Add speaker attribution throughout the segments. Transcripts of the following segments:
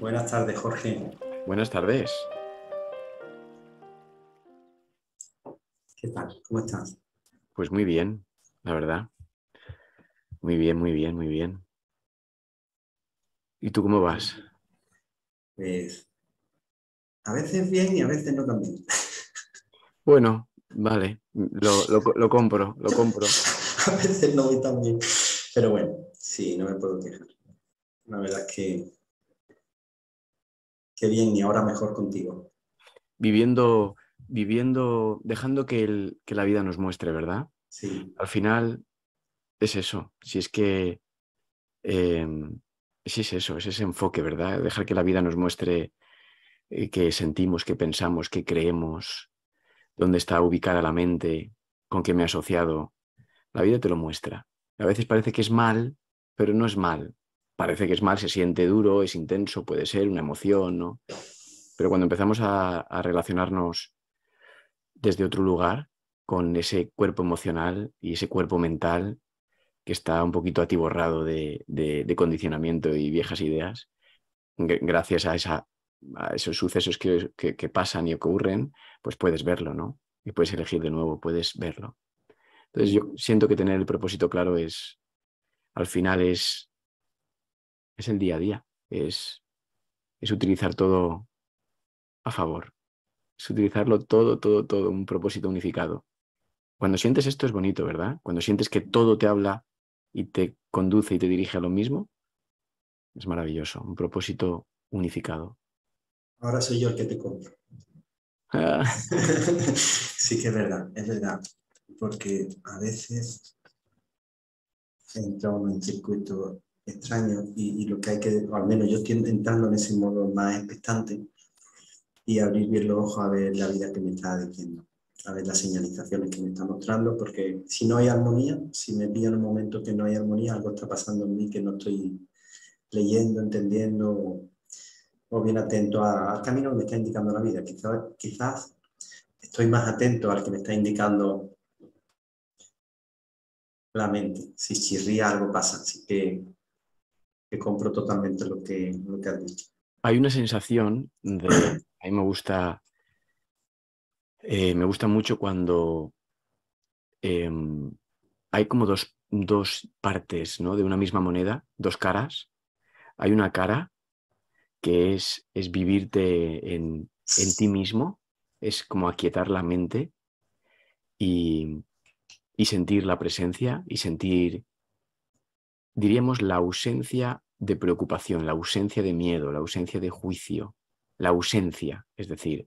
Speaker 1: Buenas tardes, Jorge. Buenas tardes. ¿Qué tal? ¿Cómo estás? Pues muy bien, la verdad. Muy bien, muy bien, muy bien. ¿Y tú cómo vas? Pues
Speaker 2: a veces bien y a veces no tan bien.
Speaker 1: Bueno, vale, lo, compro, lo compro. a veces no y tan bien,
Speaker 2: pero bueno, sí, no me puedo quejar. La verdad es que, qué bien y ahora mejor contigo.
Speaker 1: Viviendo, viviendo, dejando que, el, la vida nos muestre, ¿verdad? Sí. Al final es eso, si es que... Eh, sí, es eso, es ese enfoque, ¿verdad? Dejar que la vida nos muestre eh, que sentimos, que pensamos, que creemos, dónde está ubicada la mente, con qué me he asociado. La vida te lo muestra. A veces parece que es mal, pero no es mal. Parece que es mal, se siente duro, es intenso, puede ser una emoción, ¿no? Pero cuando empezamos a, relacionarnos desde otro lugar con ese cuerpo emocional y ese cuerpo mental que está un poquito atiborrado de condicionamiento y viejas ideas, gracias a esa a esos sucesos que, pasan y ocurren, pues puedes verlo, ¿no? Y puedes elegir de nuevo, puedes verlo. Entonces yo siento que tener el propósito claro es, al final es, es el día a día, es, es utilizar todo a favor, es utilizarlo todo, todo, todo, un propósito unificado. Cuando sientes esto es bonito, ¿verdad? Cuando sientes que todo te habla y te conduce y te dirige a lo mismo, es maravilloso, un propósito unificado.
Speaker 2: Ahora soy yo el que te compro.
Speaker 1: Ah.
Speaker 2: sí que es verdad, es verdad. Porque a veces uno en un circuito extraño y, lo que hay que, o al menos yo estoy entrando en ese modo más expectante y abrir bien los ojos a ver la vida que me está diciendo, a ver las señalizaciones que me está mostrando, porque si no hay armonía, si me pido en un momento que no hay armonía, algo está pasando en mí que no estoy leyendo, entendiendo o bien atento al camino que me está indicando la vida. Quizás, estoy más atento al que me está indicando la mente. Si chirría algo pasa, así que, que compro totalmente lo que, lo que has dicho.
Speaker 1: Hay una sensación de... A mí me gusta... Eh, me gusta mucho cuando em, hay como dos, partes de una misma moneda, dos caras. Hay una cara que es, vivirte en, ti mismo, es como aquietar la mente y, sentir la presencia y sentir, diríamos, la ausencia de preocupación, la ausencia de miedo, la ausencia de juicio, la ausencia, es decir,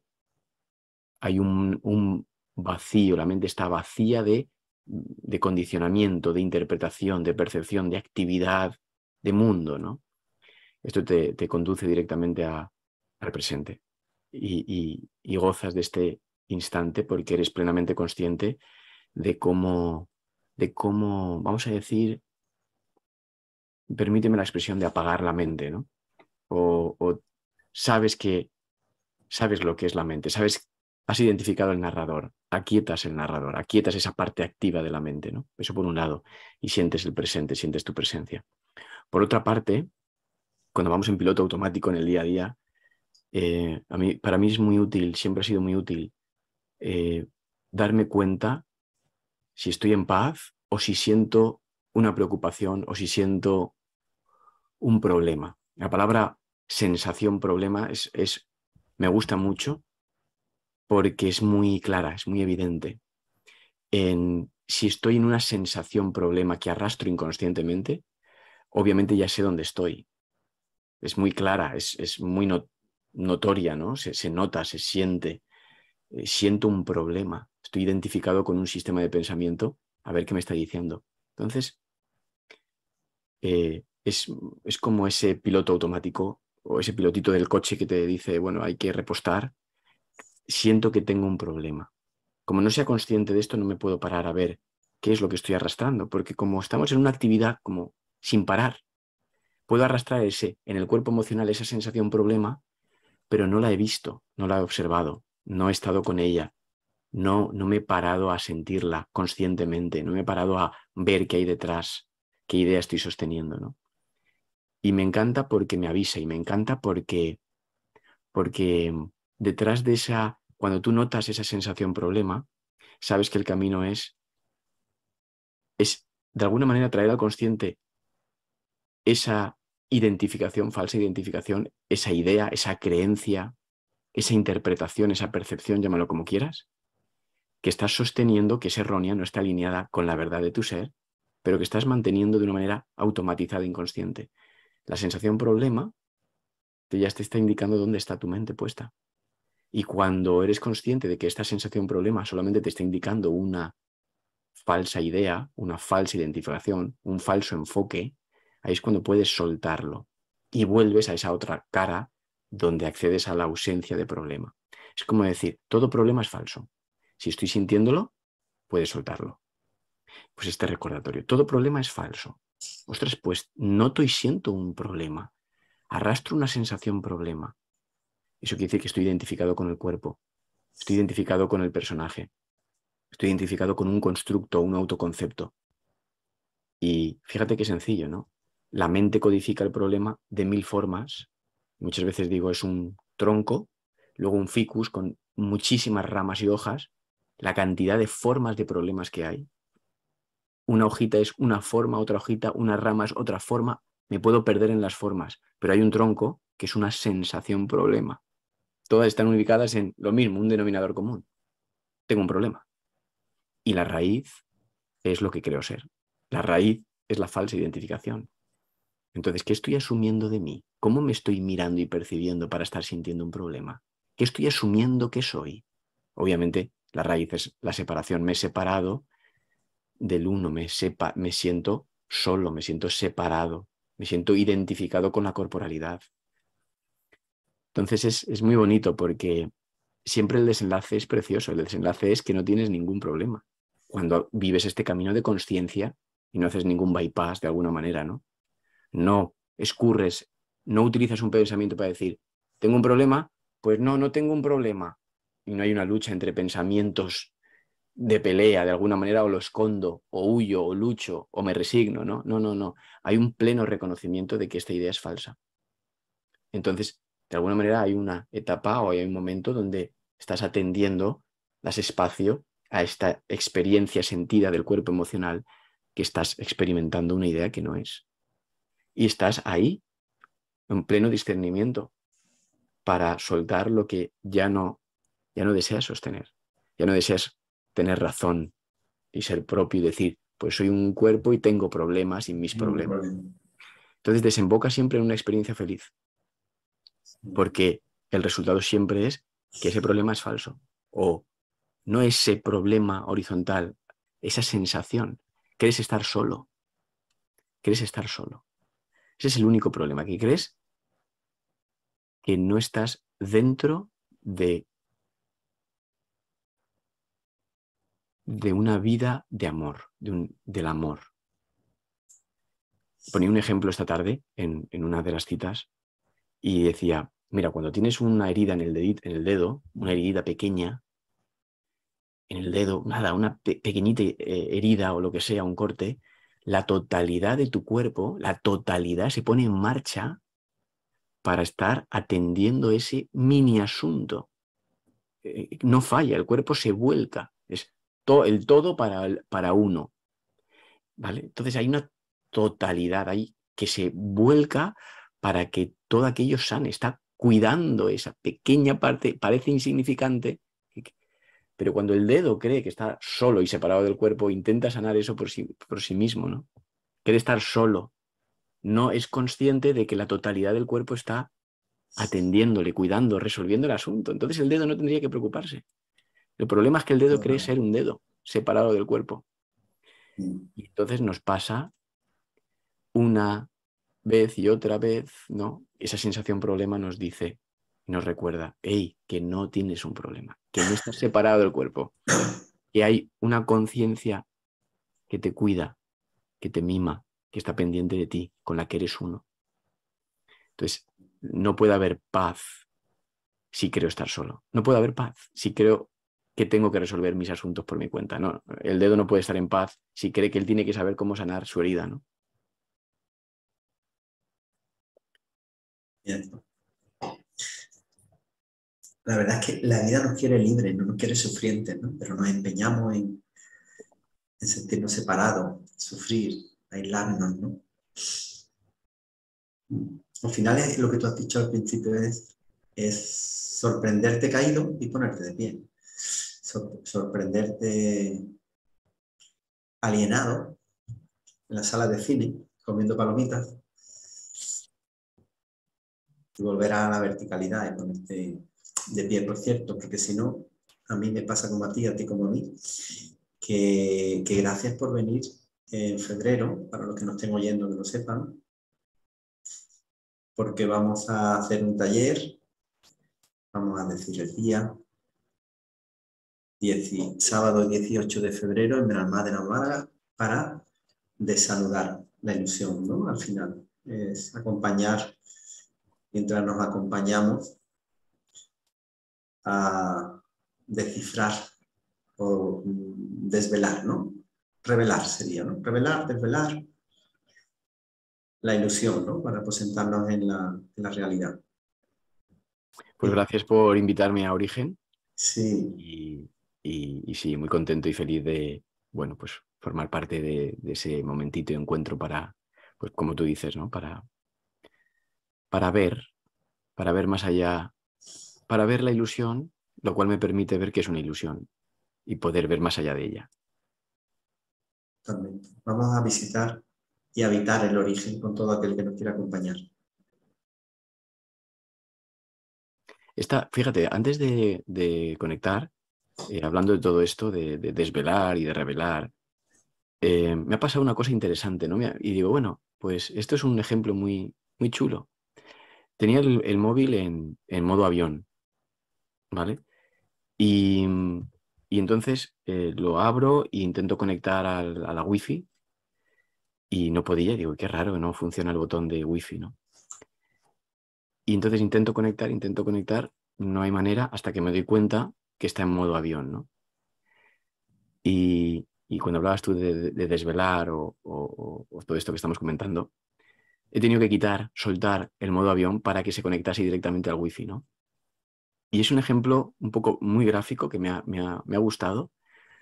Speaker 1: hay un, vacío, la mente está vacía de, de, condicionamiento, de interpretación, de percepción, de actividad, de mundo, ¿no? esto te, conduce directamente al presente y, gozas de este instante porque eres plenamente consciente de cómo, de cómo, vamos a decir, permíteme la expresión de apagar la mente, ¿no? O, sabes que, sabes lo que es la mente, sabes, has identificado el narrador, aquietas el narrador, aquietas esa parte activa de la mente, ¿no? Eso por un lado, y sientes el presente, sientes tu presencia. Por otra parte, cuando vamos en piloto automático en el día a día, eh, para mí es muy útil, siempre ha sido muy útil eh, darme cuenta si estoy en paz o si siento una preocupación o si siento un problema. La palabra sensación problema es, me gusta mucho porque es muy clara, es muy evidente. si estoy en una sensación problema que arrastro inconscientemente, obviamente ya sé dónde estoy es muy clara, es, muy notoria, ¿no? Se, nota, se siente. Eh, siento un problema, estoy identificado con un sistema de pensamiento, a ver qué me está diciendo. Entonces, eh, es, es como ese piloto automático o ese pilotito del coche que te dice, bueno, hay que repostar, siento que tengo un problema. Como no sea consciente de esto, no me puedo parar a ver qué es lo que estoy arrastrando, porque como estamos en una actividad como sin parar, puedo arrastrar ese, en el cuerpo emocional esa sensación problema, pero no la he visto, no la he observado, no he estado con ella, no, no me he parado a sentirla conscientemente, no me he parado a ver qué hay detrás, qué idea estoy sosteniendo, ¿no? Y me encanta porque me avisa y me encanta porque, porque detrás de esa, cuando tú notas esa sensación problema, sabes que el camino es, es de alguna manera traer al consciente esa identificación, falsa identificación, esa idea, esa creencia, esa interpretación, esa percepción, llámalo como quieras, que estás sosteniendo que es errónea, no está alineada con la verdad de tu ser, pero que estás manteniendo de una manera automatizada, inconsciente. La sensación problema te ya te está indicando dónde está tu mente puesta. Y cuando eres consciente de que esta sensación problema solamente te está indicando una falsa idea, una falsa identificación, un falso enfoque, ahí es cuando puedes soltarlo y vuelves a esa otra cara donde accedes a la ausencia de problema. Es como decir, todo problema es falso. Si estoy sintiéndolo, puedes soltarlo. Pues este recordatorio, todo problema es falso. Ostras, pues noto y siento un problema. Arrastro una sensación problema. Eso quiere decir que estoy identificado con el cuerpo, estoy identificado con el personaje, estoy identificado con un constructo, un autoconcepto. Y fíjate qué sencillo, ¿no? la mente codifica el problema de mil formas. Muchas veces digo, es un tronco, luego un ficus con muchísimas ramas y hojas, la cantidad de formas de problemas que hay. Una hojita es una forma, otra hojita, una rama es otra forma. Me puedo perder en las formas, pero hay un tronco que es una sensación problema. Todas están ubicadas en lo mismo, un denominador común. Tengo un problema. Y la raíz es lo que creo ser. La raíz es la falsa identificación. Entonces, ¿qué estoy asumiendo de mí? ¿Cómo me estoy mirando y percibiendo para estar sintiendo un problema? ¿Qué estoy asumiendo que soy? Obviamente, la raíz es la separación. Me he separado del uno, me, sepa, me siento solo, me siento separado, me siento identificado con la corporalidad. Entonces es, es muy bonito porque siempre el desenlace es precioso. El desenlace es que no tienes ningún problema cuando vives este camino de conciencia y no haces ningún bypass de alguna manera, ¿no? no escurres, no utilizas un pensamiento para decir, tengo un problema, pues no, no tengo un problema. Y no hay una lucha entre pensamientos de pelea, de alguna manera, o lo escondo, o huyo, o lucho, o me resigno, ¿no? No, no, no. Hay un pleno reconocimiento de que esta idea es falsa. Entonces, de alguna manera hay una etapa o hay un momento donde estás atendiendo, das espacio a esta experiencia sentida del cuerpo emocional que estás experimentando una idea que no es. Y estás ahí, en pleno discernimiento, para soltar lo que ya no, ya no deseas sostener. Ya no deseas tener razón y ser propio y decir, pues soy un cuerpo y tengo problemas y mis problemas. Entonces desemboca siempre en una experiencia feliz, porque el resultado siempre es que ese problema es falso o no ese problema horizontal, esa sensación. Quieres estar solo, quieres estar solo. Ese es el único problema, que crees que no estás dentro de, de una vida de amor, del amor. Ponía un ejemplo esta tarde en, una de las citas y decía, mira, cuando tienes una herida en el, dedo, una herida pequeña, en el dedo, nada, una pequeñita eh, herida o lo que sea, un corte, la totalidad de tu cuerpo, la totalidad se pone en marcha para estar atendiendo ese mini asunto. Eh, eh, no falla, el cuerpo se vuelca, es el todo para, uno. ¿Vale? Entonces hay una totalidad ahí que se vuelca para que todo aquello sane, está cuidando esa pequeña parte, parece insignificante, pero cuando el dedo cree que está solo y separado del cuerpo, intenta sanar eso por sí, mismo, ¿no? Quiere estar solo. No es consciente de que la totalidad del cuerpo está atendiéndole, cuidando, resolviendo el asunto. Entonces el dedo no tendría que preocuparse. El problema es que el dedo cree ser un dedo separado del cuerpo. Mm. Y entonces nos pasa una vez y otra vez, ¿no? Esa sensación problema nos dice, nos recuerda, hey, que no tienes un problema, que no estás separado del cuerpo, que hay una conciencia que te cuida, que te mima, que está pendiente de ti, con la que eres uno. Entonces, no puede haber paz si creo estar solo. No puede haber paz si creo que tengo que resolver mis asuntos por mi cuenta. No, el dedo no puede estar en paz si cree que él tiene que saber cómo sanar su herida, ¿no?
Speaker 2: La verdad es que la vida nos quiere libre, no nos quiere sufriente, ¿no? pero nos empeñamos en, sentirnos separados, sufrir, aislarnos. ¿no? Al final lo que tú has dicho al principio, es, es sorprenderte caído y ponerte de pie. sorprenderte alienado en la sala de cine, comiendo palomitas, y volver a la verticalidad y ponerte de pie, por cierto, porque si no, a mí me pasa como a ti, a ti como a mí, que, gracias por venir en febrero, para los que nos estén oyendo que lo sepan, porque vamos a hacer un taller, vamos a decir el día, sábado 18 de febrero en la de Málaga, para desaludar la ilusión, ¿no? Al final, es acompañar, mientras nos acompañamos, a descifrar o desvelar, ¿no? Revelar sería, ¿no? Revelar, desvelar la ilusión, ¿no? Para presentarnos en la, realidad.
Speaker 1: Pues gracias por invitarme a Origen. Sí. Y, sí, muy contento y feliz de, bueno, pues formar parte de, ese momentito de encuentro para, pues como tú dices, ¿no? Para, para ver, para ver más allá para ver la ilusión, lo cual me permite ver que es una ilusión y poder ver más allá de ella.
Speaker 2: Totalmente. Vamos a visitar y habitar el origen con todo aquel que nos quiera
Speaker 3: acompañar.
Speaker 1: Esta, fíjate, antes de, conectar, eh, hablando de todo esto, de, desvelar y de revelar, eh, me ha pasado una cosa interesante, ¿no? Y digo, bueno, pues esto es un ejemplo muy, muy chulo. Tenía el, móvil en, modo avión ¿vale? Y, entonces eh, lo abro e intento conectar a la wifi y no podía, digo, qué raro, no funciona el botón de wifi, ¿no? Y entonces intento conectar, intento conectar, no hay manera hasta que me doy cuenta que está en modo avión, ¿no? Y, cuando hablabas tú de, desvelar o, o, todo esto que estamos comentando, he tenido que quitar, soltar el modo avión para que se conectase directamente al wifi, ¿no? Y es un ejemplo un poco muy gráfico que me ha, gustado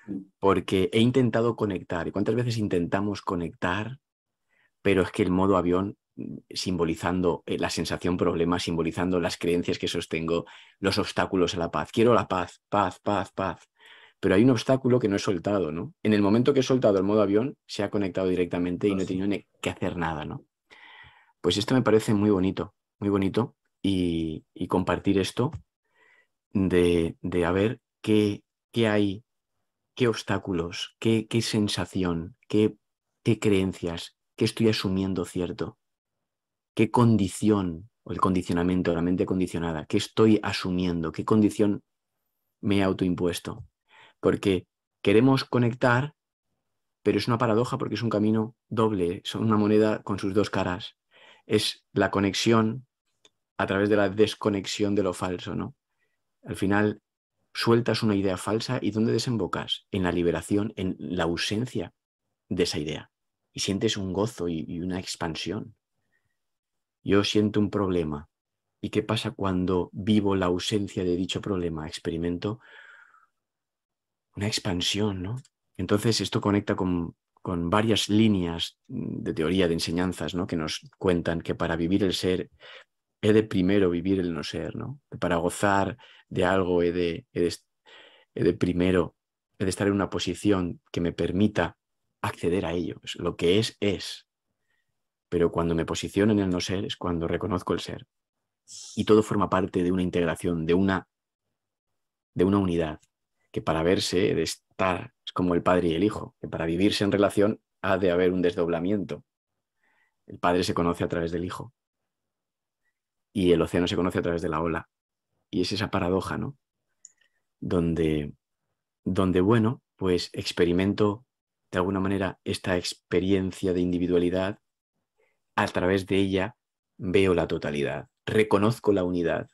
Speaker 1: mm. porque he intentado conectar. ¿Y cuántas veces intentamos conectar? Pero es que el modo avión mm, simbolizando eh, la sensación problema, simbolizando las creencias que sostengo, los obstáculos a la paz. Quiero la paz, paz, paz, paz. Pero hay un obstáculo que no he soltado, ¿no? En el momento que he soltado el modo avión, se ha conectado directamente y no he tenido que hacer nada, ¿no? Pues esto me parece muy bonito, muy bonito. Y, y compartir esto de, de a ver qué, hay, qué obstáculos, qué, qué sensación, qué, qué creencias, qué estoy asumiendo cierto, qué condición, o el condicionamiento, la mente condicionada, qué estoy asumiendo, qué condición me he autoimpuesto. Porque queremos conectar, pero es una paradoja porque es un camino doble, es una moneda con sus dos caras. Es la conexión a través de la desconexión de lo falso, ¿no? Al final, sueltas una idea falsa y ¿dónde desembocas? En la liberación, en la ausencia de esa idea. Y sientes un gozo y, una expansión. Yo siento un problema. ¿Y qué pasa cuando vivo la ausencia de dicho problema? Experimento una expansión, ¿no? Entonces esto conecta con, con varias líneas de teoría, de enseñanzas, ¿no? Que nos cuentan que para vivir el ser he de primero vivir el no ser, ¿no? para gozar de algo he de, de, primero, he de estar en una posición que me permita acceder a ello. Lo que es, es. Pero cuando me posiciono en el no ser es cuando reconozco el ser. Y todo forma parte de una integración, de una, de una unidad, que para verse he de estar, es como el padre y el hijo, que para vivirse en relación ha de haber un desdoblamiento. El padre se conoce a través del hijo, y el océano se conoce a través de la ola. Y es esa paradoja, ¿no? Donde, donde bueno, pues experimento de alguna manera esta experiencia de individualidad, a través de ella veo la totalidad, reconozco la unidad.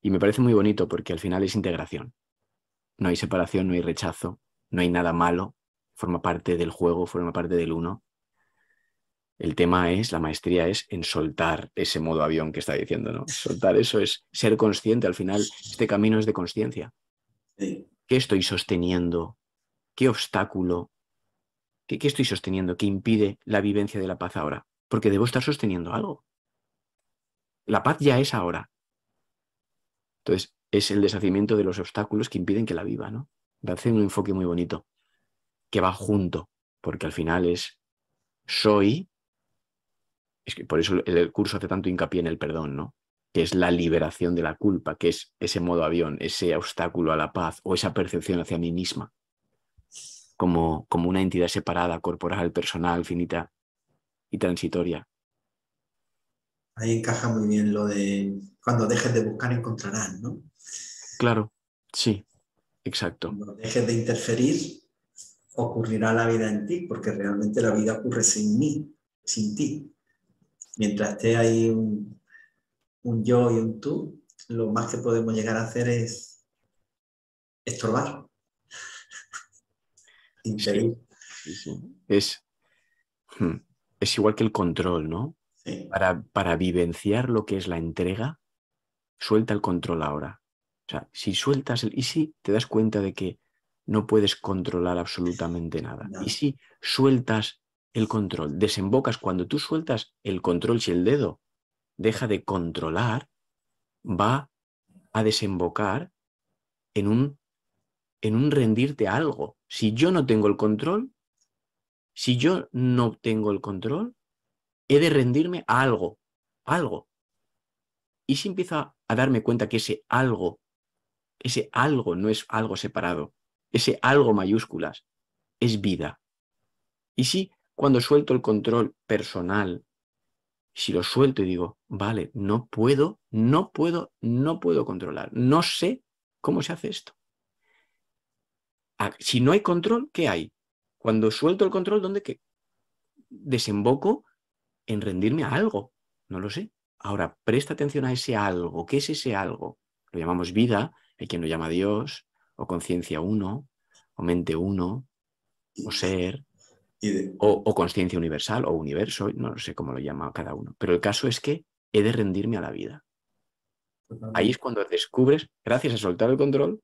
Speaker 1: Y me parece muy bonito porque al final es integración. No hay separación, no hay rechazo, no hay nada malo, forma parte del juego, forma parte del uno. El tema es, la maestría es en soltar ese modo avión que está diciendo, ¿no? Soltar eso es ser consciente. Al final, este camino es de conciencia. ¿Qué estoy sosteniendo? ¿Qué obstáculo? ¿Qué, estoy sosteniendo que impide la vivencia de la paz ahora? Porque debo estar sosteniendo algo. La paz ya es ahora. Entonces, es el deshacimiento de los obstáculos que impiden que la viva, ¿no? Hace un enfoque muy bonito, que va junto, porque al final es soy es que por eso el curso hace tanto hincapié en el perdón, ¿no? Que es la liberación de la culpa, que es ese modo avión, ese obstáculo a la paz o esa percepción hacia mí misma, como, como una entidad separada, corporal, personal, finita y transitoria.
Speaker 2: Ahí encaja muy bien lo de cuando dejes de buscar encontrarás, ¿no?
Speaker 1: Claro, sí, exacto. Cuando
Speaker 2: dejes de interferir, ocurrirá la vida en ti, porque realmente la vida ocurre sin mí, sin ti mientras esté ahí un, yo y un tú, lo más que podemos llegar a hacer es estorbar. Hmm,
Speaker 1: es, igual que el control, ¿no? Para, vivenciar lo que es la entrega, suelta el control ahora. O sea, si sueltas el... Y si te das cuenta de que no puedes controlar absolutamente nada. Y si sueltas el control. Desembocas cuando tú sueltas el control, si el dedo deja de controlar, va a desembocar en un, en un rendirte a algo. Si yo no tengo el control, si yo no tengo el control, he de rendirme a algo, algo. Y si empiezo a darme cuenta que ese algo, ese algo no es algo separado, ese algo mayúsculas, es vida. Y si cuando suelto el control personal, si lo suelto y digo, vale, no puedo, no puedo, no puedo controlar, no sé cómo se hace esto. Ah, si no hay control, ¿qué hay? Cuando suelto el control, ¿dónde qué? Desemboco en rendirme a algo, no lo sé. Ahora, presta atención a ese algo. ¿Qué es ese algo? Lo llamamos vida, hay quien lo llama Dios, o conciencia uno, o mente uno, o ser, o, conciencia universal o universo, no sé cómo lo llama cada uno. Pero el caso es que he de rendirme a la vida. Ahí es cuando descubres, gracias a soltar el control,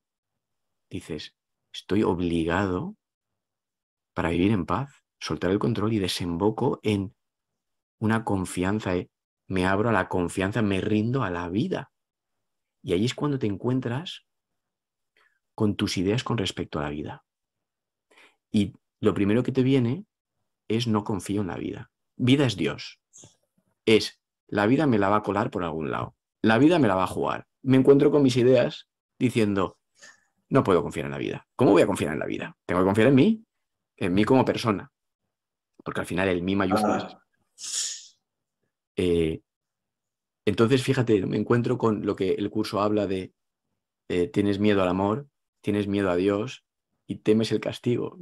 Speaker 1: dices, estoy obligado para vivir en paz, soltar el control y desemboco en una confianza, eh, me abro a la confianza, me rindo a la vida. Y ahí es cuando te encuentras con tus ideas con respecto a la vida. Y lo primero que te viene es no confío en la vida. Vida es Dios. Es, la vida me la va a colar por algún lado. La vida me la va a jugar. Me encuentro con mis ideas diciendo, no puedo confiar en la vida. ¿Cómo voy a confiar en la vida? Tengo que confiar en mí, en mí como persona. Porque al final el mí mayúsculas. Ah. Eh, entonces, fíjate, me encuentro con lo que el curso habla de eh, tienes miedo al amor, tienes miedo a Dios y temes el castigo.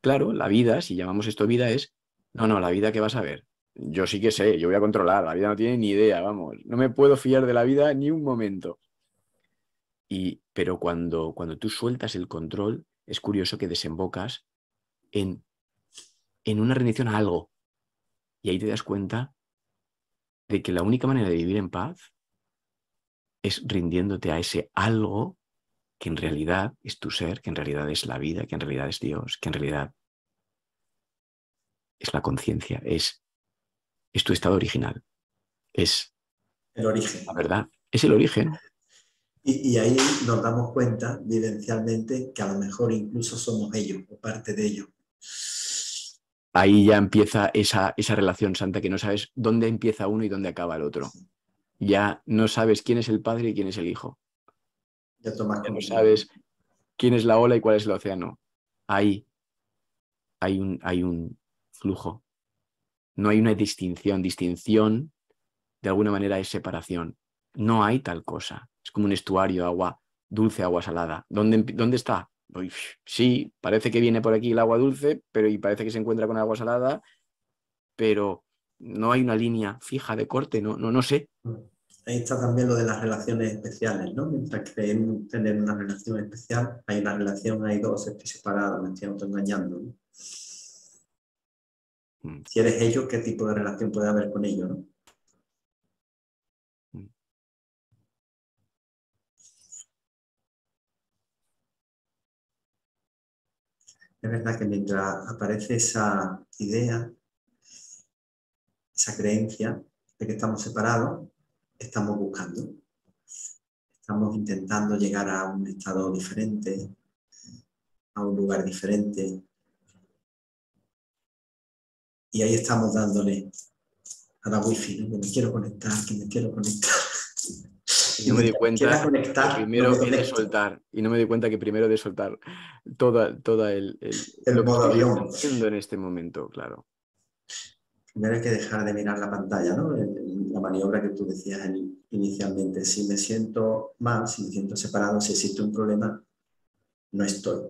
Speaker 1: Claro, la vida, si llamamos esto vida, es, no, no, la vida que vas a ver. Yo sí que sé, yo voy a controlar, la vida no tiene ni idea, vamos, no me puedo fiar de la vida ni un momento. Y, pero cuando, cuando tú sueltas el control, es curioso que desembocas en, en una rendición a algo. Y ahí te das cuenta de que la única manera de vivir en paz es rindiéndote a ese algo que en realidad es tu ser, que en realidad es la vida, que en realidad es Dios, que en realidad es la conciencia, es, tu estado original, es el origen. La verdad, es el origen.
Speaker 2: Y, ahí nos damos cuenta vivencialmente que a lo mejor incluso somos ellos o parte de ellos.
Speaker 1: Ahí ya empieza esa, esa relación santa que no sabes dónde empieza uno y dónde acaba el otro. Ya no sabes quién es el padre y quién es el hijo. Ya, tomas no sabes quién es la ola y cuál es el océano. Ahí hay un, hay un flujo. No hay una distinción. Distinción, de alguna manera, es separación. No hay tal cosa. Es como un estuario, agua dulce, agua salada. ¿Dónde, dónde está? sí, parece que viene por aquí el agua dulce, pero y parece que se encuentra con agua salada, pero no hay una línea fija de corte, no, no sé. Mm
Speaker 2: ahí está también lo de las relaciones especiales, ¿no? Mientras creen tener una relación especial, hay una relación, hay dos, estoy separado, me estoy autoengañando. ¿no? Mm. Si eres ellos, ¿qué tipo de relación puede haber con ellos, no?
Speaker 3: Mm. Es verdad que mientras
Speaker 2: aparece esa idea, esa creencia de que estamos separados, estamos buscando. Estamos intentando llegar a un estado diferente, a un lugar diferente. Y ahí estamos dándole a la wifi, ¿no? que me quiero conectar, que me quiero conectar.
Speaker 1: Y no me di cuenta que primero de soltar, y no me di cuenta que primero de soltar toda, toda el, el, modo que haciendo en este momento, claro.
Speaker 2: Primero hay que dejar de mirar la pantalla, ¿no? maniobra que tú decías inicialmente. Si me siento mal, si me siento separado, si existe un problema, no estoy.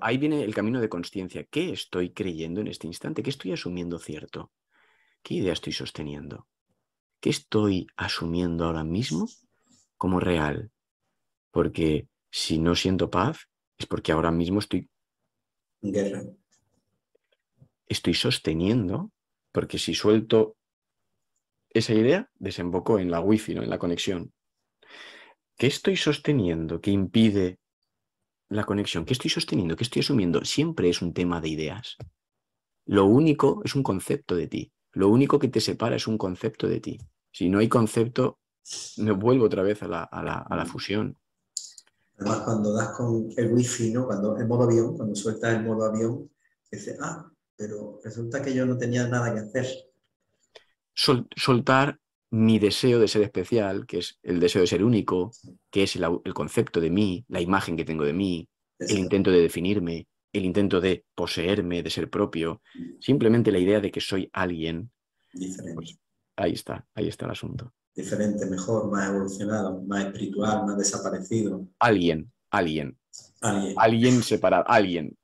Speaker 1: Ahí viene el camino de conciencia. ¿Qué estoy creyendo en este instante? ¿Qué estoy asumiendo cierto? ¿Qué idea estoy sosteniendo? ¿Qué estoy asumiendo ahora mismo como real? Porque si no siento paz, es porque ahora mismo estoy... Guerra estoy sosteniendo porque si suelto esa idea, desembocó en la wifi, ¿no? en la conexión. ¿Qué estoy sosteniendo que impide la conexión? ¿Qué estoy sosteniendo? ¿Qué estoy asumiendo? Siempre es un tema de ideas. Lo único es un concepto de ti. Lo único que te separa es un concepto de ti. Si no hay concepto, me vuelvo otra vez a la, a la, fusión.
Speaker 2: Además, cuando das con el wifi, ¿no? Cuando el modo avión, cuando sueltas el modo avión, dices, ah, pero resulta que yo no tenía nada que hacer.
Speaker 1: soltar mi deseo de ser especial, que es el deseo de ser único, que es el, concepto de mí, la imagen que tengo de mí, el intento de definirme, el intento de poseerme, de ser propio, simplemente la idea de que soy alguien. Pues, ahí está, ahí está el asunto.
Speaker 2: Diferente, mejor, más evolucionado, más espiritual, más desaparecido.
Speaker 1: alguien. Alguien. Alguien separado, alguien.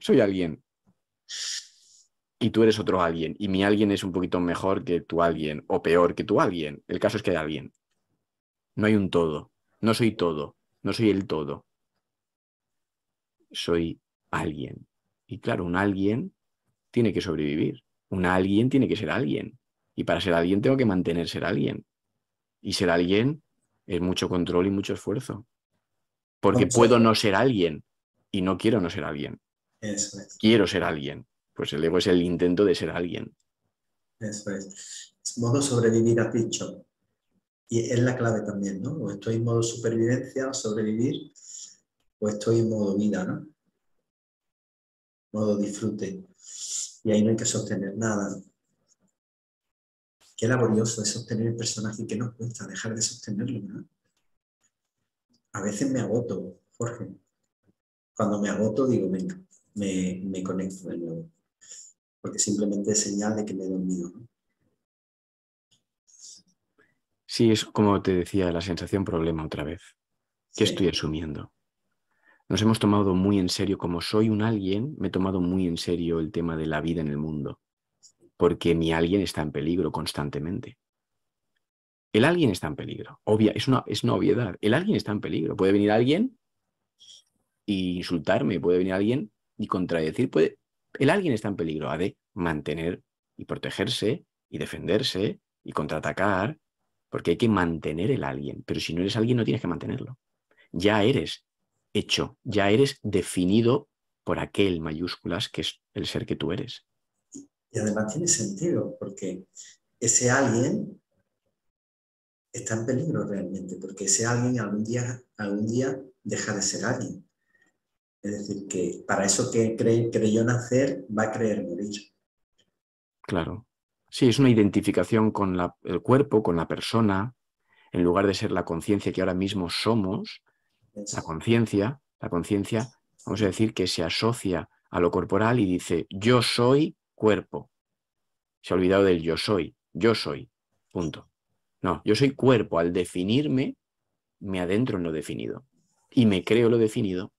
Speaker 1: Soy alguien y tú eres otro alguien y mi alguien es un poquito mejor que tu alguien o peor que tu alguien. El caso es que hay alguien. No hay un todo. No soy todo. No soy el todo. Soy alguien. Y claro, un alguien tiene que sobrevivir. Un alguien tiene que ser alguien. Y para ser alguien tengo que mantener ser alguien. Y ser alguien es mucho control y mucho esfuerzo. Porque puedo no ser alguien y no quiero no ser alguien. Quiero ser alguien. Pues el ego es el intento de ser alguien.
Speaker 2: Eso es. modo sobrevivir, has dicho. Y es la clave también, ¿no? O estoy en modo supervivencia, sobrevivir, o estoy en modo vida, ¿no? Modo disfrute. Y ahí no hay que sostener nada. Qué laborioso es sostener el personaje que nos cuesta dejar de sostenerlo, ¿no? A veces me agoto, Jorge. Cuando me agoto digo, venga, me, conecto de nuevo, porque simplemente es señal de que me he dormido.
Speaker 1: Sí, es como te decía, la sensación problema otra vez. ¿Qué estoy asumiendo? Nos hemos tomado muy en serio, como soy un alguien, me he tomado muy en serio el tema de la vida en el mundo, porque mi alguien está en peligro constantemente. El alguien está en peligro, obvia, es una, es una obviedad. El alguien está en peligro. Puede venir alguien e insultarme, puede venir alguien y contradecir puede... El alguien está en peligro, ha de mantener y protegerse y defenderse y contraatacar, porque hay que mantener el alguien, pero si no eres alguien no tienes que mantenerlo. Ya eres hecho, ya eres definido por aquel mayúsculas que es el ser que tú eres.
Speaker 2: Y además tiene sentido, porque ese alguien está en peligro realmente, porque ese alguien algún día, algún día deja de ser alguien. Es decir, que para eso que creyó nacer, va a creer morir.
Speaker 1: Claro. Sí, es una identificación con el cuerpo, con la persona, en lugar de ser la conciencia que ahora mismo somos, la conciencia, la conciencia, vamos a decir, que se asocia a lo corporal y dice, yo soy cuerpo. Se ha olvidado del yo soy, yo soy, punto. No, yo soy cuerpo. Al definirme, me adentro en lo definido y me creo lo definido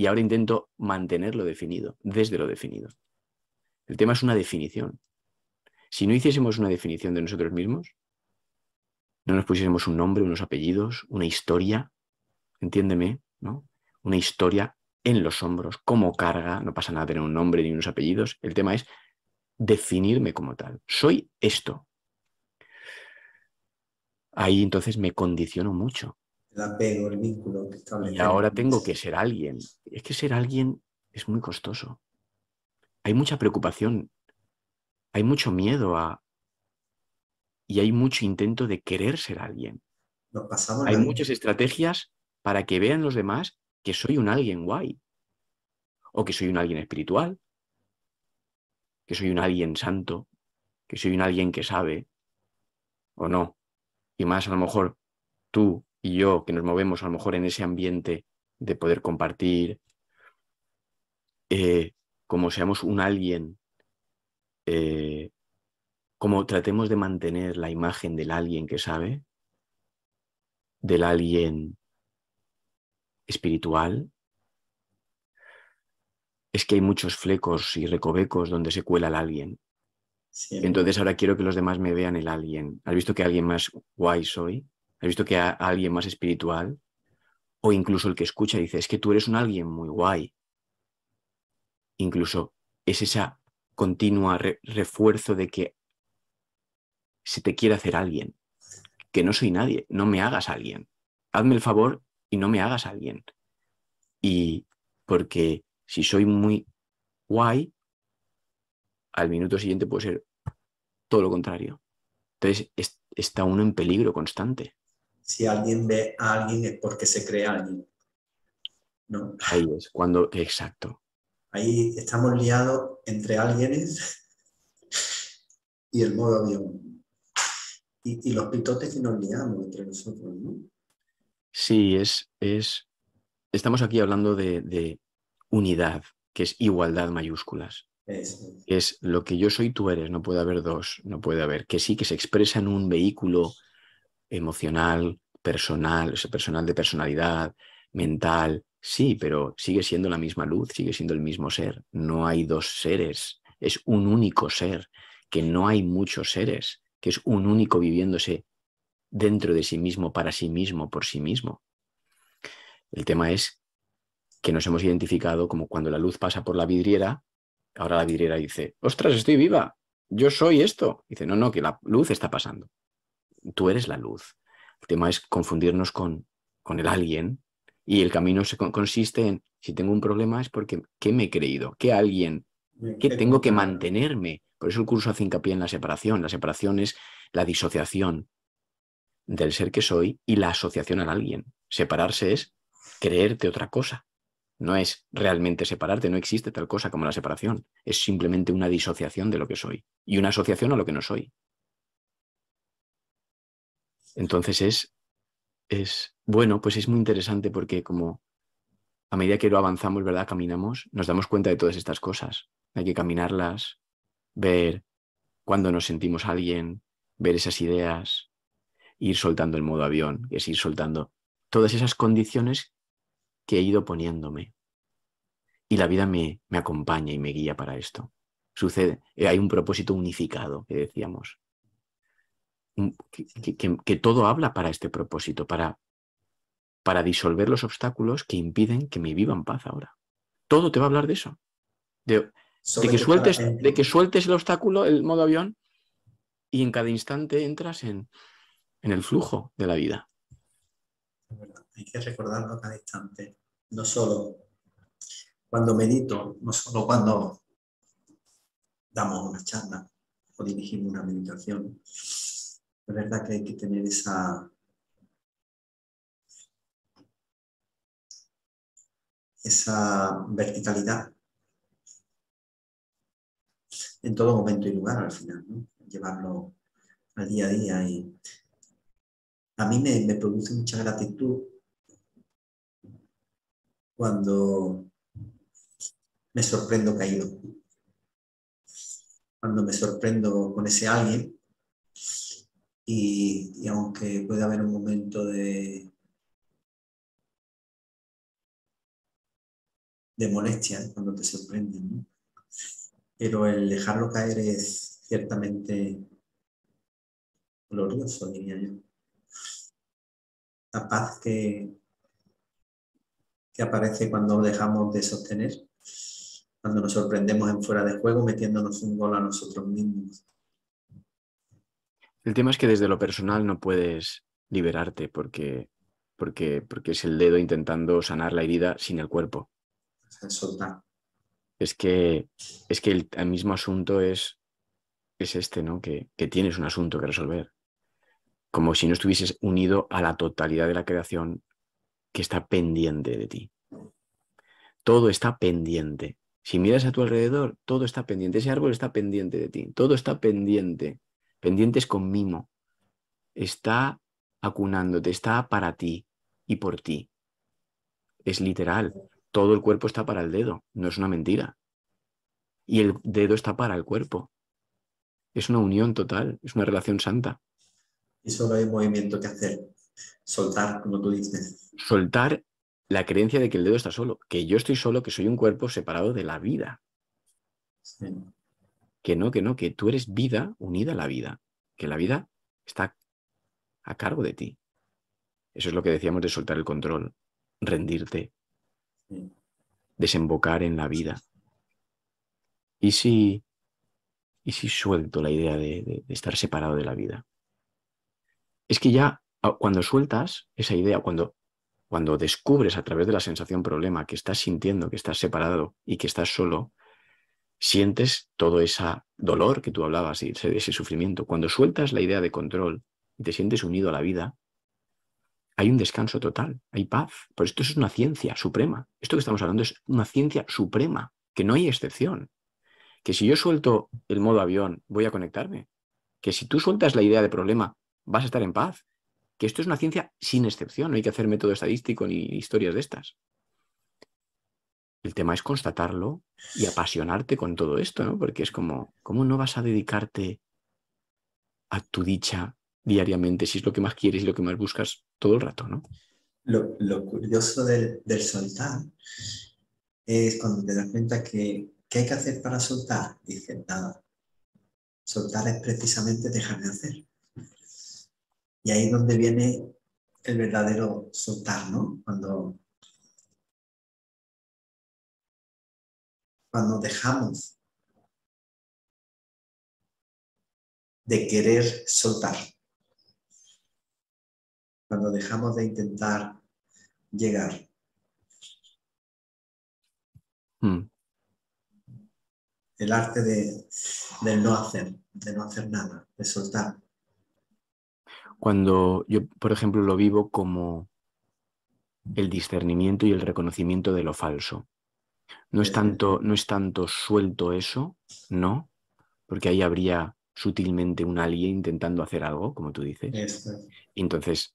Speaker 1: y ahora intento mantenerlo definido, desde lo definido. El tema es una definición. Si no hiciésemos una definición de nosotros mismos, no nos pusiésemos un nombre, unos apellidos, una historia, entiéndeme, ¿no? Una historia en los hombros, como carga, no pasa nada tener un nombre ni unos apellidos. El tema es definirme como tal. Soy esto. Ahí entonces me condiciono mucho
Speaker 2: vínculo Y ahora
Speaker 1: tengo que ser alguien. Es que ser alguien es muy costoso. Hay mucha preocupación, hay mucho miedo a... Y hay mucho intento de querer ser alguien. hay muchas estrategias para que vean los demás que soy un alguien guay. O que soy un alguien espiritual. Que soy un alguien santo. Que soy un alguien que sabe. O no. Y más a lo mejor tú y yo, que nos movemos a lo mejor en ese ambiente de poder compartir, eh, como seamos un alguien, eh, como tratemos de mantener la imagen del alguien que sabe, del alguien espiritual, es que hay muchos flecos y recovecos donde se cuela el alguien. Entonces ahora quiero que los demás me vean el alguien. ¿Has visto que alguien más guay soy? has visto que a, alguien más espiritual, o incluso el que escucha dice, es que tú eres un alguien muy guay. Incluso es esa continua refuerzo de que se te quiere hacer alguien, que no soy nadie, no me hagas alguien. Hazme el favor y no me hagas alguien. Y porque si soy muy guay, al minuto siguiente puede ser todo lo contrario. Entonces está uno en peligro constante
Speaker 2: si alguien ve a alguien es porque se cree a alguien.
Speaker 1: ¿no? Ahí es, cuando, exacto.
Speaker 2: Ahí estamos liados entre alguienes y el modo avión. Y, los pitotes que nos liamos entre nosotros, ¿no?
Speaker 1: Sí, es, es, estamos aquí hablando de, unidad, que es igualdad mayúsculas.
Speaker 3: Es
Speaker 1: lo que yo soy, tú eres, no puede haber dos, no puede haber, que sí, que se expresa en un vehículo emocional, personal, personal de personalidad, mental, sí, pero sigue siendo la misma luz, sigue siendo el mismo ser. No hay dos seres, es un único ser, que no hay muchos seres, que es un único viviéndose dentro de sí mismo, para sí mismo, por sí mismo. El tema es que nos hemos identificado como cuando la luz pasa por la vidriera, ahora la vidriera dice, ostras, estoy viva, yo soy esto. Dice, no, no, que la luz está pasando tú eres la luz. El tema es confundirnos con, el alguien y el camino consiste en, si tengo un problema es porque, ¿qué me he creído? ¿Qué alguien? ¿Qué tengo que mantenerme? Por eso el curso hace hincapié en la separación. La separación es la disociación del ser que soy y la asociación al alguien. Separarse es creerte otra cosa. No es realmente separarte, no existe tal cosa como la separación. Es simplemente una disociación de lo que soy y una asociación a lo que no soy. Entonces es, bueno, pues es muy interesante porque como a medida que lo avanzamos, ¿verdad? Caminamos, nos damos cuenta de todas estas cosas. Hay que caminarlas, ver cuándo nos sentimos alguien, ver esas ideas, ir soltando el modo avión, que es ir soltando todas esas condiciones que he ido poniéndome. Y la vida me, me acompaña y me guía para esto. Sucede, eh, hay un propósito unificado que decíamos. Mm, que, todo habla para este propósito, para, para disolver los obstáculos que impiden que me viva en paz ahora. Todo te va a hablar de eso. De, que, sueltes, de que sueltes el obstáculo, el modo avión, y en cada instante entras en, en el flujo de la vida.
Speaker 2: Hay que recordarlo cada instante, no solo cuando medito, no solo cuando damos una charla o dirigimos una meditación, es verdad que hay que tener esa, verticalidad en todo momento y lugar al final, llevarlo al día a día. a mí me, me produce mucha gratitud cuando me sorprendo caído, cuando me sorprendo con ese alguien y, y aunque puede haber un momento
Speaker 3: de,
Speaker 2: molestia cuando te sorprenden, ¿no? pero el dejarlo caer es ciertamente glorioso, diría yo. La paz que, que aparece cuando dejamos de sostener, cuando nos sorprendemos en fuera de juego metiéndonos un gol a nosotros mismos.
Speaker 1: El tema es que desde lo personal no puedes liberarte porque, porque, porque es el dedo intentando sanar la herida sin el cuerpo. Es que, es que el, mismo asunto es, es este, ¿no? Que, que tienes un asunto que resolver. Como si no estuvieses unido a la totalidad de la creación que está pendiente de ti. Todo está pendiente. Si miras a tu alrededor, todo está pendiente. Ese árbol está pendiente de ti. Todo está pendiente pendientes con mimo, está acunándote, está para ti y por ti. Es literal, todo el cuerpo está para el dedo, no es una mentira. Y el dedo está para el cuerpo. Es una unión total, es una relación santa.
Speaker 2: Y solo hay movimiento que hacer, soltar, como tú dices.
Speaker 1: Soltar la creencia de que el dedo está solo, que yo estoy solo, que soy un cuerpo separado de la vida que no, que no, que tú eres vida unida a la vida, que la vida está a cargo de ti. Eso es lo que decíamos de soltar el control, rendirte, desembocar en la vida. ¿Y si, y si suelto la idea de, estar separado de la vida? Es que ya ah, cuando sueltas esa idea, cuando cuando descubres a través de la sensación problema que estás sintiendo, que estás separado y que estás solo, sientes todo ese dolor que tú hablabas y ese, sufrimiento. Cuando sueltas la idea de control y te sientes unido a la vida, hay un descanso total, hay paz. Por esto es una ciencia suprema. Esto que estamos hablando es una ciencia suprema, que no hay excepción. Que si yo suelto el modo avión, voy a conectarme. Que si tú sueltas la idea de problema, vas a estar en paz. Que esto es una ciencia sin excepción, no hay que hacer método estadístico ni historias de estas. El tema es constatarlo y apasionarte con todo esto, ¿no? Porque es como, ¿cómo no vas a dedicarte a tu dicha diariamente si es lo que más quieres y lo que más buscas todo el rato, ¿no?
Speaker 2: Lo, curioso del, del, soltar es cuando te das cuenta que, ¿qué hay que hacer para soltar? Dices, nada. Soltar es precisamente dejar de hacer. Y ahí es donde viene
Speaker 3: el verdadero soltar, ¿no? Cuando cuando dejamos de querer soltar, cuando dejamos de intentar llegar.
Speaker 1: Hmm.
Speaker 2: El arte de, no hacer, de no hacer nada, de soltar.
Speaker 1: Cuando yo, por ejemplo, lo vivo como el discernimiento y el reconocimiento de lo falso. No es tanto, no es tanto suelto eso, ¿no? Porque ahí habría sutilmente un alien intentando hacer algo, como tú dices. entonces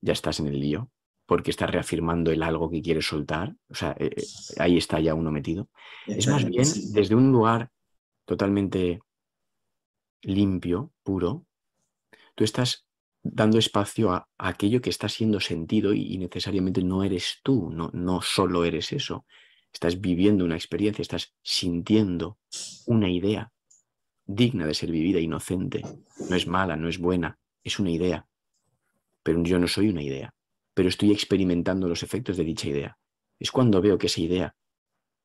Speaker 1: ya estás en el lío, porque estás reafirmando el algo que quieres soltar. O sea, eh, eh, ahí está ya uno metido. Es más bien desde un lugar totalmente limpio, puro, tú estás dando espacio a, aquello que está siendo sentido y, necesariamente no eres tú, no, no solo eres eso, estás viviendo una experiencia, estás sintiendo una idea digna de ser vivida, inocente. No es mala, no es buena, es una idea. Pero yo no soy una idea, pero estoy experimentando los efectos de dicha idea. Es cuando veo que esa idea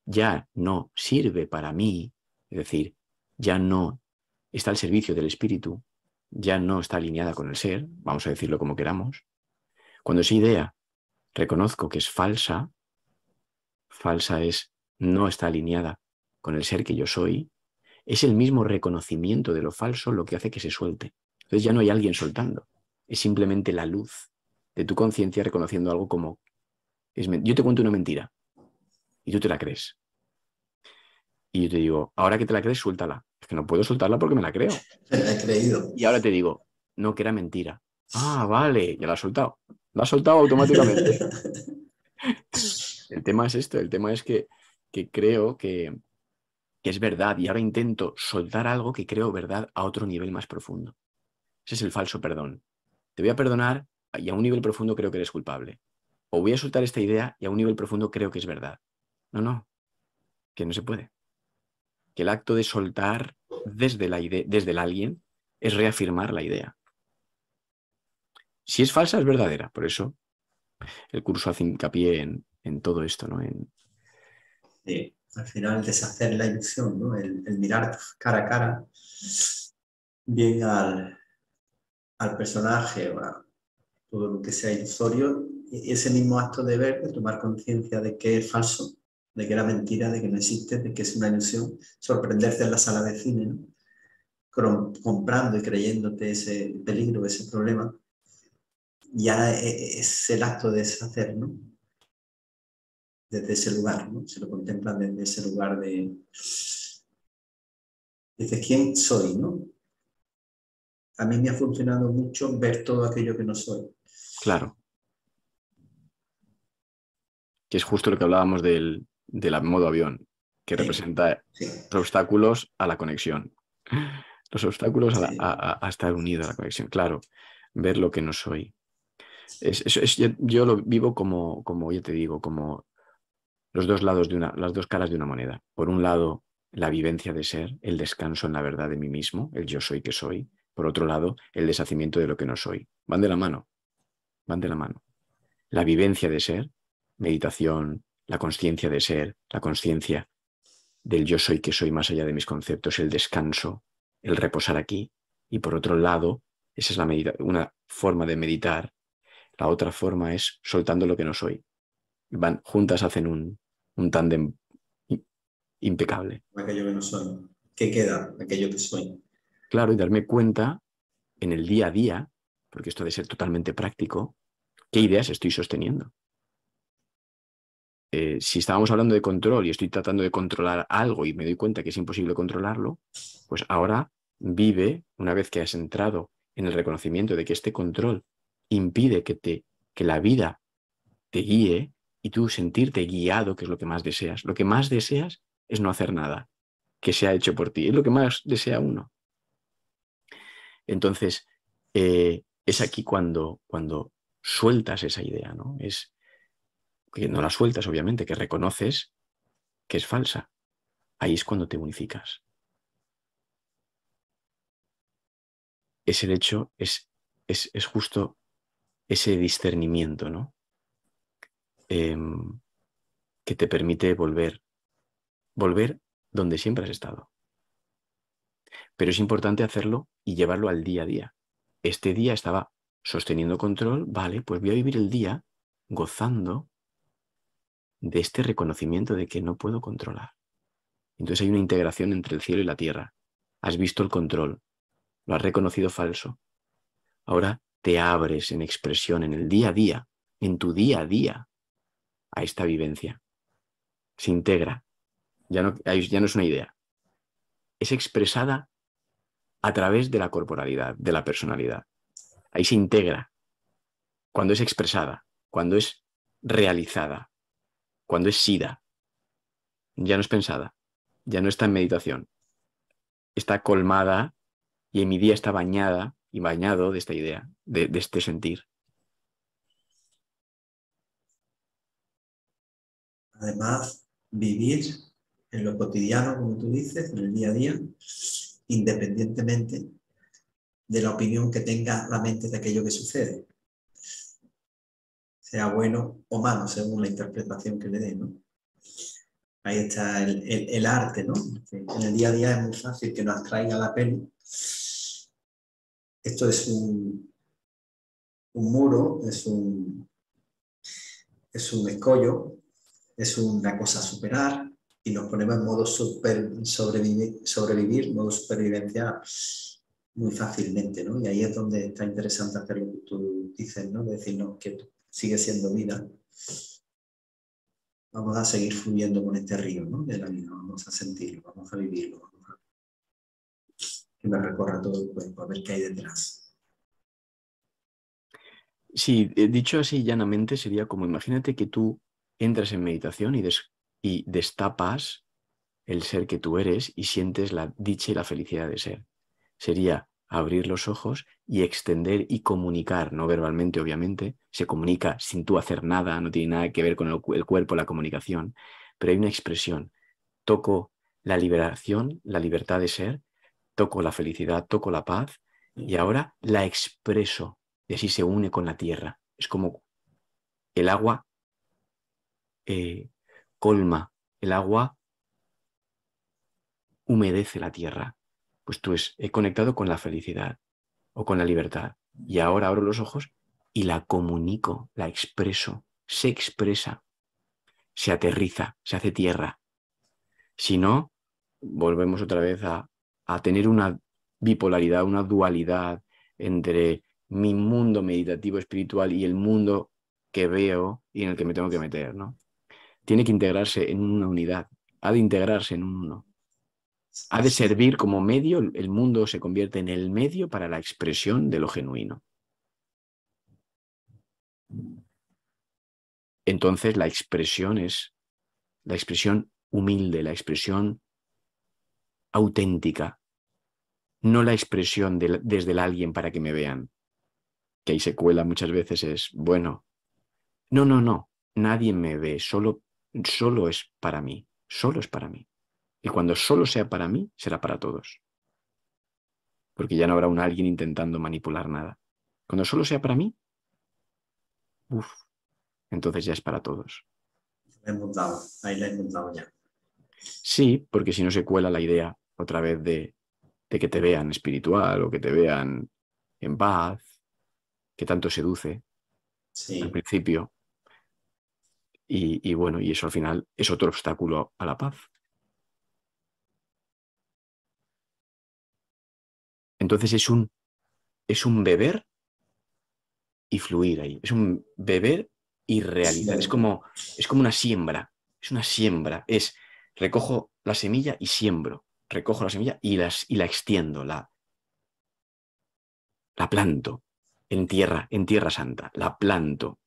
Speaker 1: ya no sirve para mí, es decir, ya no está al servicio del espíritu, ya no está alineada con el ser, vamos a decirlo como queramos. Cuando esa idea reconozco que es falsa, falsa es no está alineada con el ser que yo soy, es el mismo reconocimiento de lo falso lo que hace que se suelte. Entonces ya no hay alguien soltando, es simplemente la luz de tu conciencia reconociendo algo como, yo te cuento una mentira y tú te la crees. Y yo te digo, ahora que te la crees, suéltala. Es que no puedo soltarla porque me la creo. he creído. Y ahora te digo, no, que era mentira. Ah, vale, ya la has soltado. La has soltado automáticamente. el tema es esto, el tema es que, creo que, es verdad y ahora intento soltar algo que creo verdad a otro nivel más profundo. Ese es el falso perdón. Te voy a perdonar y a un nivel profundo creo que eres culpable. O voy a soltar esta idea y a un nivel profundo creo que es verdad. No, no, que no se puede. Que el acto de soltar desde, la idea, desde el alguien es reafirmar la idea. Si es falsa, es verdadera. Por eso el curso hace hincapié en en todo esto, ¿no? En...
Speaker 2: Sí, al final deshacer la ilusión, ¿no? El, mirar cara a cara bien al, personaje o a todo lo que sea ilusorio, y ese mismo acto de ver, de tomar conciencia de que es falso, de que era mentira, de que no existe, de que es una ilusión, sorprenderte en la sala de cine, comprando y creyéndote ese peligro, ese problema, ya es el acto de deshacer, ¿no? desde ese lugar, ¿no? se lo contemplan desde ese lugar de, desde quién soy, ¿no? A mí me ha funcionado mucho ver todo aquello que no soy.
Speaker 1: Claro. Que es justo lo que hablábamos del, modo avión, que representa los obstáculos a la conexión. Los obstáculos a, estar unido a la conexión, claro. Ver lo que no soy. es, yo, lo vivo como, como, ya te digo, como los dos lados de una, las dos caras de una moneda. Por un lado, la vivencia de ser, el descanso en la verdad de mí mismo, el yo soy que soy. Por otro lado, el deshacimiento de lo que no soy. Van de la mano, van de la mano. La vivencia de ser, meditación, la conciencia de ser, la conciencia del yo soy que soy más allá de mis conceptos, el descanso, el reposar aquí. Y por otro lado, esa es la medida una forma de meditar. La otra forma es soltando lo que no soy. Van juntas, hacen un, un tándem impecable.
Speaker 2: Aquello que no sueño. ¿Qué queda aquello que sueño?
Speaker 1: Claro, y darme cuenta en el día a día, porque esto de ser totalmente práctico, qué ideas estoy sosteniendo. Eh, si estábamos hablando de control y estoy tratando de controlar algo y me doy cuenta que es imposible controlarlo, pues ahora vive, una vez que has entrado en el reconocimiento de que este control impide que, te, que la vida te guíe, y tú sentirte guiado, que es lo que más deseas. Lo que más deseas es no hacer nada que sea hecho por ti, es lo que más desea uno. Entonces, eh, es aquí cuando, cuando sueltas esa idea, ¿no? Es que no la sueltas, obviamente, que reconoces que es falsa. Ahí es cuando te unificas. Ese hecho, es, es, es justo ese discernimiento, ¿no? Em, que te permite volver, volver donde siempre has estado. Pero es importante hacerlo y llevarlo al día a día. Este día estaba sosteniendo control, vale, pues voy a vivir el día gozando de este reconocimiento de que no puedo controlar. Entonces hay una integración entre el cielo y la tierra. Has visto el control, lo has reconocido falso. Ahora te abres en expresión en el día a día, en tu día a día, a esta vivencia. Se integra. Ya no, ya no es una idea. Es expresada a través de la corporalidad, de la personalidad. Ahí se integra. Cuando es expresada, cuando es realizada, cuando es sida, ya no es pensada, ya no está en meditación, está colmada y en mi día está bañada y bañado de esta idea, de este sentir.
Speaker 3: además
Speaker 2: vivir en lo cotidiano, como tú dices, en el día a día, independientemente de la opinión que tenga la mente de aquello que sucede, sea bueno o malo, según la interpretación que le dé, Ahí está el, el, arte, ¿no? en el día a día es muy fácil que nos atraiga la peli. Esto es un, muro, es un, es un escollo es una cosa a superar y nos ponemos en modo sobrevivir, sobrevivir, modo supervivencia muy fácilmente, ¿no? Y ahí es donde está interesante hacer lo que tú dices, ¿no? decirnos que sigue siendo vida. Vamos a seguir fluyendo con este
Speaker 3: río, ¿no? De la vida, vamos a sentirlo, vamos a vivirlo, que me
Speaker 2: recorra todo el cuerpo, a ver qué hay detrás.
Speaker 1: Sí, eh, dicho así llanamente sería como, imagínate que tú entras en meditación y, destapas el ser que tú eres y sientes la dicha y la felicidad de ser. Sería abrir los ojos y extender y comunicar, no verbalmente obviamente, se comunica sin tú hacer nada, no tiene nada que ver con el, cuerpo, la comunicación, pero hay una expresión. Toco la liberación, la libertad de ser, toco la felicidad, toco la paz y ahora la expreso y así se une con la tierra. Es como el agua eh, colma el agua, humedece la tierra. Pues tú es, he conectado con la felicidad o con la libertad. Y ahora abro los ojos y la comunico, la expreso, se expresa, se aterriza, se hace tierra. Si no, volvemos otra vez a, a tener una bipolaridad, una dualidad entre mi mundo meditativo espiritual y el mundo que veo y en el que me tengo que meter, ¿no? tiene que integrarse en una unidad, ha de integrarse en uno. Ha de servir como medio, el mundo se convierte en el medio para la expresión de lo genuino. Entonces la expresión es la expresión humilde, la expresión auténtica, no la expresión desde el alguien para que me vean, que ahí se cuela muchas veces es, bueno, no, no, no, nadie me ve, solo solo es para mí, solo es para mí. Y cuando solo sea para mí, será para todos. Porque ya no habrá un alguien intentando manipular nada. Cuando solo sea para mí, uff, entonces ya es para todos.
Speaker 2: ahí la ya.
Speaker 1: Sí, porque si no se cuela la idea otra vez de, que te vean espiritual o que te vean en paz, que tanto seduce sí. al principio. Y, bueno, y eso al final es otro obstáculo a la paz. Entonces es un, es un beber y fluir ahí. Es un beber y realidad. Es, como, es como una siembra. Es una siembra. Es recojo la semilla y siembro. Recojo la semilla y, y la extiendo, la, la planto en tierra, en tierra santa. La planto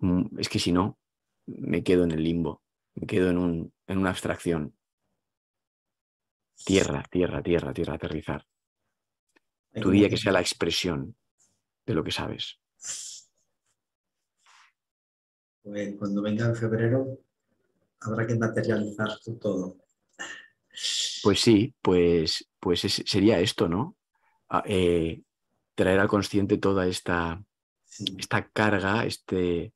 Speaker 1: Mm, es, que si no, me quedo en el limbo, me quedo en, en una abstracción. Tierra, tierra, tierra, tierra, aterrizar. Tu día que sea la expresión de lo que sabes.
Speaker 2: Pues cuando venga en febrero habrá que materializar todo.
Speaker 1: Pues sí, pues, pues sería esto, ¿no? Ah, eh, traer al consciente toda esta esta carga, este,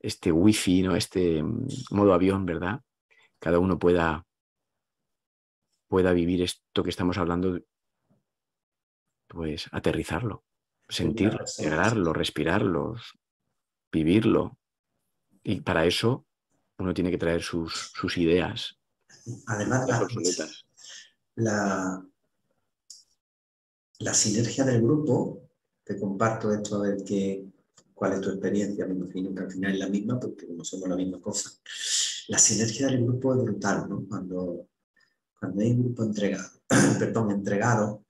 Speaker 1: este wifi, ¿no? este mm, modo avión, ¿verdad? Cada uno pueda, pueda vivir esto que estamos hablando, pues aterrizarlo, sentirlo, integrarlo, respirarlo, vivirlo. Y para eso uno tiene que traer sus, ideas.
Speaker 2: Además, la La, la sinergia del grupo, te comparto esto del que cuál es tu experiencia, me imagino que al final es la misma, porque no somos la misma cosa. La sinergia del grupo es brutal, ¿no? Cuando, cuando hay un grupo entregado, perdón, entregado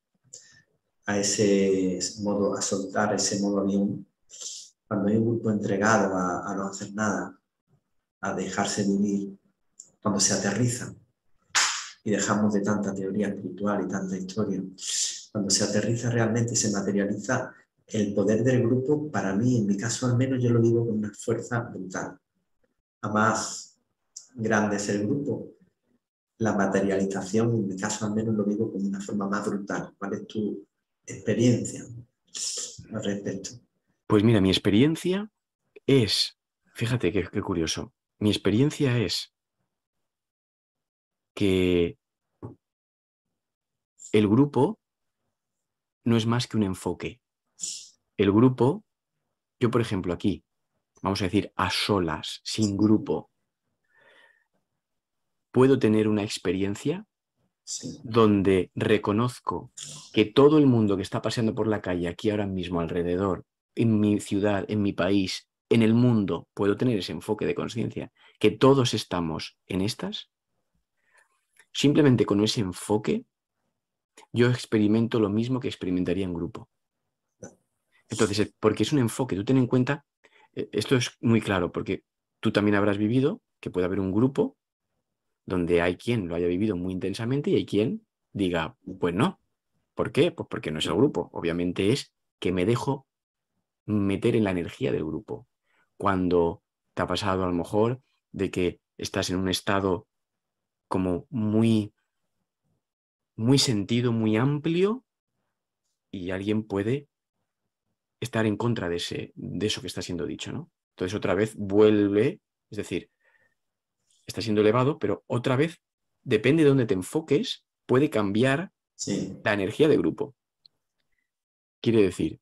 Speaker 2: a ese modo, a soltar ese modo avión, cuando hay un grupo entregado a, no hacer nada, a dejarse vivir, cuando se aterriza y dejamos de tanta teoría espiritual y tanta historia, cuando se aterriza realmente se materializa el poder del grupo, para mí, en mi caso al menos, yo lo vivo con una fuerza brutal. A más grande es el grupo, la materialización, en mi caso al menos, lo vivo con una forma más brutal. ¿Cuál es tu experiencia al respecto?
Speaker 1: Pues mira, mi experiencia es, fíjate que qué curioso, mi experiencia es que el grupo no es más que un enfoque el grupo, yo por ejemplo aquí, vamos a decir a solas, sin grupo, puedo tener una experiencia donde reconozco que todo el mundo que está paseando por la calle aquí ahora mismo alrededor, en mi ciudad, en mi país, en el mundo, puedo tener ese enfoque de conciencia, que todos estamos en estas, simplemente con ese enfoque, yo experimento lo mismo que experimentaría en grupo. Entonces, eh, porque es un enfoque, tú ten en cuenta, eh, esto es muy claro, porque tú también habrás vivido que puede haber un grupo donde hay quien lo haya vivido muy intensamente y hay quien diga, pues no. ¿Por qué? Pues porque no es el grupo. Obviamente es que me dejo meter en la energía del grupo. Cuando te ha pasado a lo mejor de que estás en un estado como muy, muy sentido, muy amplio, y alguien puede estar en contra de, ese, de eso que está siendo dicho. ¿no? Entonces otra vez vuelve, es decir, está siendo elevado, pero otra vez, depende de dónde te enfoques, puede cambiar la energía de grupo. Quiere decir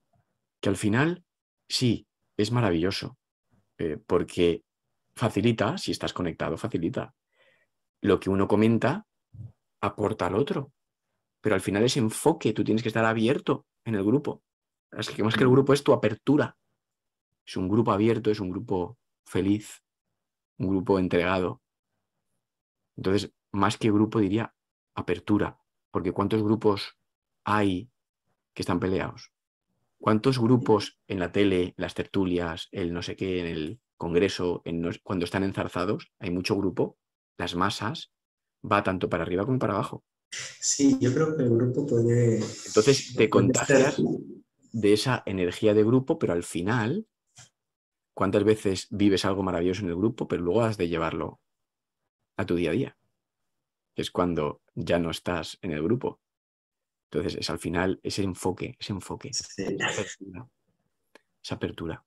Speaker 1: que al final, sí, es maravilloso, eh, porque facilita, si estás conectado, facilita. Lo que uno comenta aporta al otro, pero al final ese enfoque tú tienes que estar abierto en el grupo así que más que el grupo es tu apertura. Es un grupo abierto, es un grupo feliz, un grupo entregado. Entonces, más que grupo diría apertura, porque ¿cuántos grupos hay que están peleados? ¿Cuántos grupos en la tele, las tertulias, el no sé qué, en el Congreso, cuando están enzarzados, hay mucho grupo, las masas, va tanto para arriba como para abajo?
Speaker 2: Sí, yo creo que el grupo puede...
Speaker 1: Entonces te puede de esa energía de grupo, pero al final, ¿cuántas veces vives algo maravilloso en el grupo, pero luego has de llevarlo a tu día a día? es cuando ya no estás en el grupo. Entonces, es al final ese enfoque, ese enfoque, esa, apertura,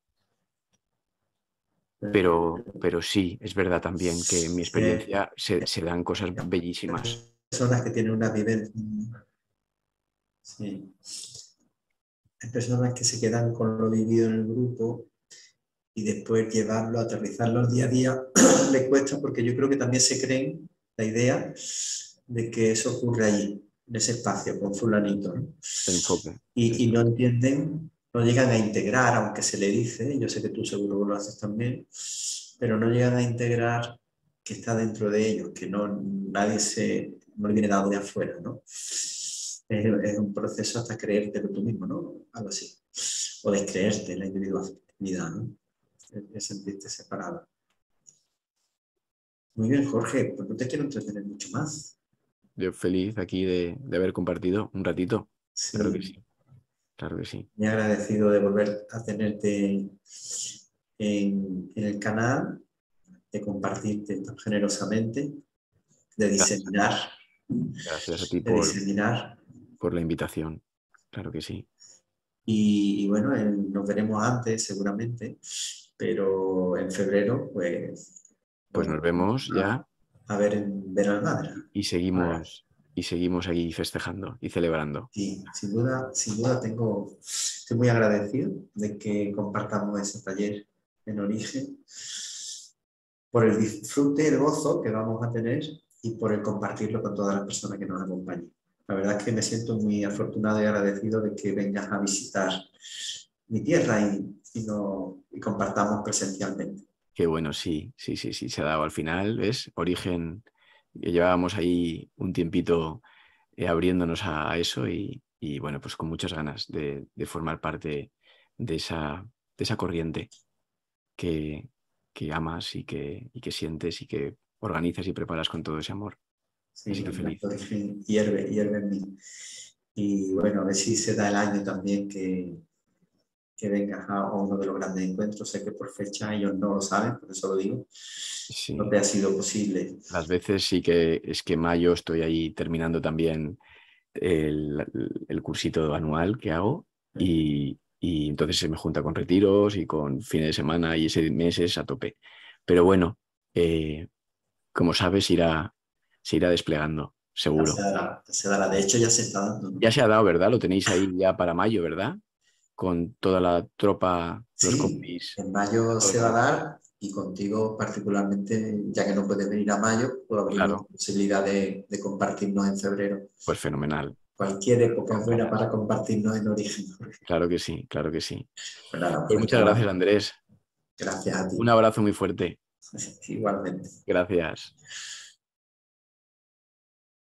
Speaker 1: Pero, pero sí, es verdad también que en mi experiencia se, dan cosas bellísimas.
Speaker 2: Personas que tienen una vivencia. Sí personas que se quedan con lo vivido en el grupo y después llevarlo, aterrizarlo al día a día, le cuesta porque yo creo que también se creen la idea de que eso ocurre allí, en ese espacio, con fulanito. Y, no entienden, no llegan a integrar, aunque se le dice, yo sé que tú seguro que lo haces también, pero no llegan a integrar que está dentro de ellos, que no, nadie se, no viene dado de afuera, ¿no? es, un proceso hasta creértelo tú mismo, ¿no? Algo así. O descreerte la individualidad, ¿no? De sentirte separado. Muy bien, Jorge, pues te quiero entretener mucho más.
Speaker 1: Yo feliz aquí de, haber compartido un ratito. Claro que sí. Claro que
Speaker 2: Me agradecido de volver a tenerte en, el canal, de compartirte tan generosamente, de diseminar.
Speaker 1: Gracias a diseminar la invitación. Claro que sí.
Speaker 2: Y, bueno, eh, nos veremos antes seguramente, pero en febrero, pues...
Speaker 1: Pues nos vemos ya.
Speaker 2: A ver en Veralmadra
Speaker 1: Y seguimos, y seguimos aquí festejando y celebrando. sin
Speaker 2: duda, sin duda tengo, estoy muy agradecido de que compartamos ese taller en origen, por el disfrute y el gozo que vamos a tener y por el compartirlo con todas las personas que nos acompañan. La verdad es que me siento muy afortunado y agradecido de que vengas a visitar mi tierra y, compartamos presencialmente.
Speaker 1: Qué bueno, sí, sí, sí, sí, se ha dado al final, ¿ves? Origen, eh, llevábamos ahí un tiempito eh, abriéndonos a, eso y, bueno, pues con muchas ganas de, formar parte de esa, de esa corriente que, amas y que, y que sientes y que organizas y preparas con todo ese amor. Sí, feliz.
Speaker 2: hierve, hierve Y bueno, a ver si se da el año también que, que vengas a uno de los grandes encuentros. Sé que por fecha ellos no lo saben, por eso lo digo.
Speaker 1: No te ha sido posible. Las veces sí que es que mayo estoy ahí terminando también el, cursito anual que hago y, entonces se me junta con retiros y con fines de semana y ese es a tope. Pero bueno, eh, como sabes, irá se irá desplegando, seguro. se, dará, de hecho ya se está dando. Ya se ha dado, ¿verdad? Lo tenéis ahí ya para mayo, ¿verdad? Con toda la tropa, los sí,
Speaker 2: En mayo se va a dar y contigo particularmente, ya que no puedes venir a mayo, pues la posibilidad de, compartirnos en febrero.
Speaker 1: Pues fenomenal,
Speaker 2: cualquier época fuera para compartirnos en origen.
Speaker 1: Claro que sí, claro que sí. Pues eh, muchas gracias, Andrés. Gracias a ti. Un abrazo muy fuerte. Igualmente. Gracias.